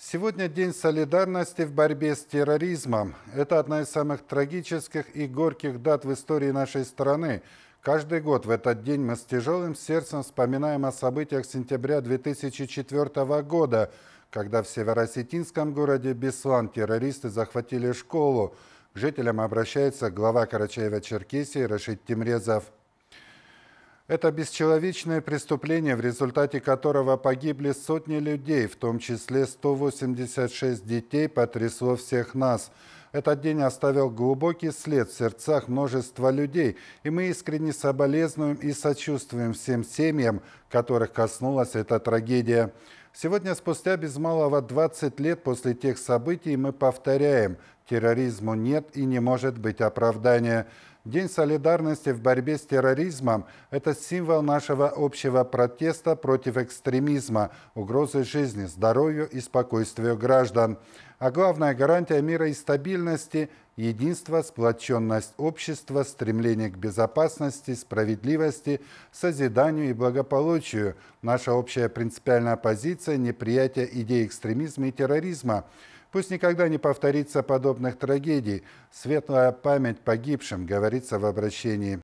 Сегодня День солидарности в борьбе с терроризмом. Это одна из самых трагических и горьких дат в истории нашей страны. Каждый год в этот день мы с тяжелым сердцем вспоминаем о событиях сентября 2004 года, когда в северосетинском городе Беслан террористы захватили школу. К жителям обращается глава Карачаева-Черкесии Рашид Тимрезов – это бесчеловечное преступление, в результате которого погибли сотни людей, в том числе 186 детей, потрясло всех нас. Этот день оставил глубокий след в сердцах множества людей, и мы искренне соболезнуем и сочувствуем всем семьям, которых коснулась эта трагедия. Сегодня, спустя без малого 20 лет после тех событий, мы повторяем – терроризму нет и не может быть оправдания. День солидарности в борьбе с терроризмом – это символ нашего общего протеста против экстремизма, угрозы жизни, здоровью и спокойствию граждан. А главная гарантия мира и стабильности – единство, сплоченность общества, стремление к безопасности, справедливости, созиданию и благополучию, наша общая принципиальная позиция Неприятие идей экстремизма и терроризма. Пусть никогда не повторится подобных трагедий. Светлая память погибшим, говорится в обращении.